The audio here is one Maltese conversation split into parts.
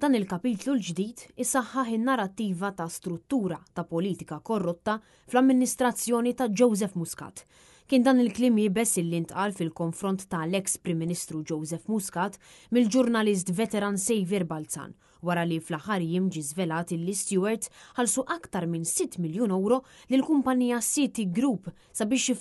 Dan il-kapitlu l-ġdid isaħħaħ in-narrattiva ta' struttura ta' politika korrotta fl-amministrazzjoni ta' Joseph Muscat kien dan il-klim jibess illi intqal fil-konfront ta' l-ex Prim Ministru Joseph Muscat mill-ġurnalist veteran Xavier Balzan wara li fl-aħħar jimġi zvelat illi Stewart ħalsu aktar minn 6 miljun euro lil kumpanija City Group sabiex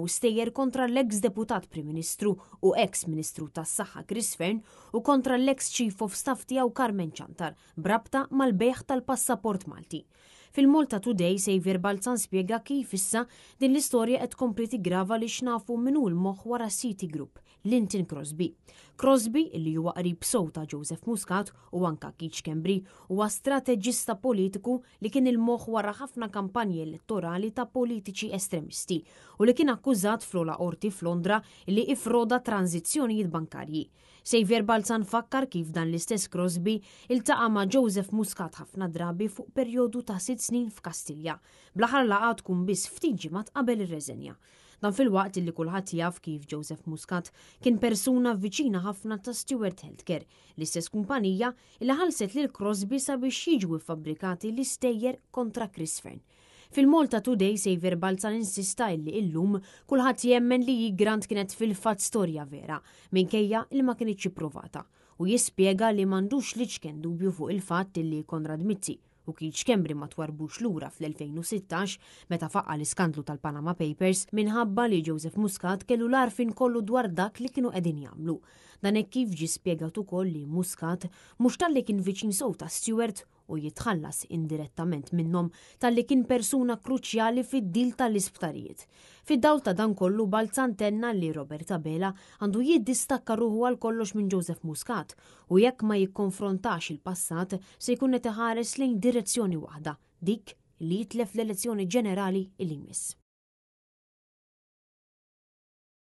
u stejjer kontra l-ex deputat Prim Ministru u ex Ministru tas saħħa Chris Fern u kontra l-ex Chief of Staff tiegħu Carmen Ċantar brabta mal-bejħ tal-passaport Malti. Fil-Malta Today Xavier Balzan spiega kif issa din l-istorja qed kompli tigrava li xnafu minnu l-moħħ wara City Group, Linton Crosby. Crosby, li huwa qrib sowta Joseph Muscat u anka Kitch Kembri, huwa strateġista politiku li kien il moħ wara ħafna kampanji elettorali ta' politiċi estremisti u li kien akkużat fl-Ola orti f'Londra li ifroda tranzizzjonijiet bankarji. Xavier Balzan fakkar kif dan l-istess Crosby iltaqa' ma' Joseph Muscat ħafna drabi fuq perjodu ta' sitt snin f'Kastilja, blaħar laqa tkun biss ftiġi ma tqabel ir-reżenja. Dan fil-waqt illi kulħadd jaf kif Joseph Muscat kien persuna viċina ħafna ta' Stewart Healthcare, l-istess kumpanija li ħalset lil Crosby sabiex jiġu fabbrikati l-istejjer kontra Fern. Fil-mol ta' Today Saver Balzan insista illi illum kulħadd jemmen li jiggrant kienet fil-fat storja vera, minkejja il ma kienieċ provata u jispjega li mandux liċken dubju fuq il-fatt illi Konrad Mitzi u Keach Kembri ma twarbux lura fl-2016 meta faqqa l-iskandlu tal-Panama Papers minħabba li Joseph Muscat kellu larfin kollu dwar dak li kienu qegħdin jagħmlu. Dan hekk kif ġi spjegat ukoll li Muscat mhux tal-li kien viċin sow ta' Stewart u jitħallas indirettament minnom tal-li kien persuna kruċjali fid-dil tal-isptarijiet. Fid-dawl ta' dan kollu balzantenna li Roberta Bela għandu jiddistakka ruħu għal kollox minn Joseph Muscat u jekk ma jikkonfrontax il-passat se jkun qed iħares lejn direzzjoni waħda, dik li jitlef l-elezzjoni ġenerali il-imis.